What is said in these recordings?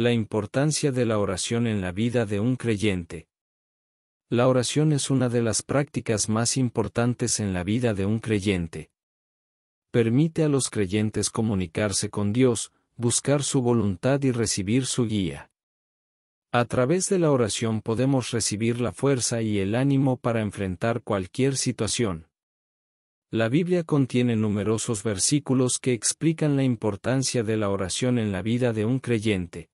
La importancia de la oración en la vida de un creyente. La oración es una de las prácticas más importantes en la vida de un creyente. Permite a los creyentes comunicarse con Dios, buscar su voluntad y recibir su guía. A través de la oración podemos recibir la fuerza y el ánimo para enfrentar cualquier situación. La Biblia contiene numerosos versículos que explican la importancia de la oración en la vida de un creyente.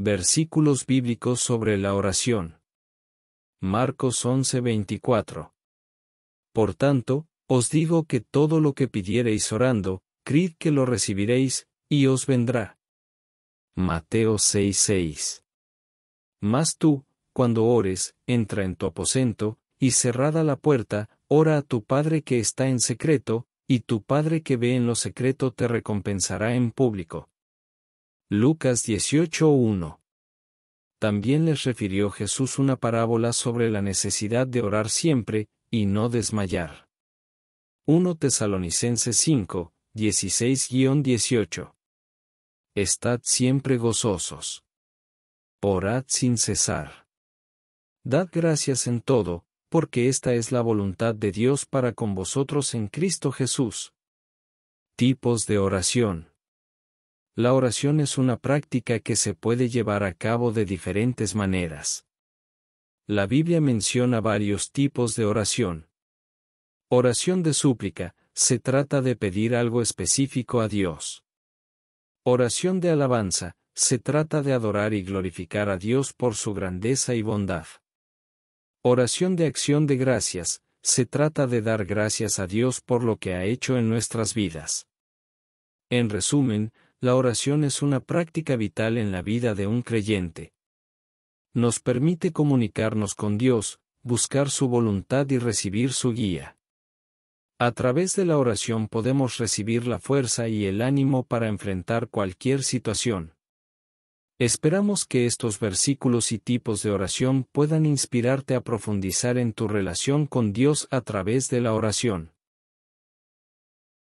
Versículos bíblicos sobre la oración. Marcos 11:24. Por tanto, os digo que todo lo que pidiereis orando, creed que lo recibiréis, y os vendrá. Mateo 6:6. Mas tú, cuando ores, entra en tu aposento, y cerrada la puerta, ora a tu Padre que está en secreto, y tu Padre que ve en lo secreto te recompensará en público. Lucas 18.1. También les refirió Jesús una parábola sobre la necesidad de orar siempre, y no desmayar. 1 Tesalonicenses 5, 16-18. Estad siempre gozosos. Orad sin cesar. Dad gracias en todo, porque esta es la voluntad de Dios para con vosotros en Cristo Jesús. Tipos de oración. La oración es una práctica que se puede llevar a cabo de diferentes maneras. La Biblia menciona varios tipos de oración. Oración de súplica, se trata de pedir algo específico a Dios. Oración de alabanza, se trata de adorar y glorificar a Dios por su grandeza y bondad. Oración de acción de gracias, se trata de dar gracias a Dios por lo que ha hecho en nuestras vidas. En resumen, la oración es una práctica vital en la vida de un creyente. Nos permite comunicarnos con Dios, buscar su voluntad y recibir su guía. A través de la oración podemos recibir la fuerza y el ánimo para enfrentar cualquier situación. Esperamos que estos versículos y tipos de oración puedan inspirarte a profundizar en tu relación con Dios a través de la oración.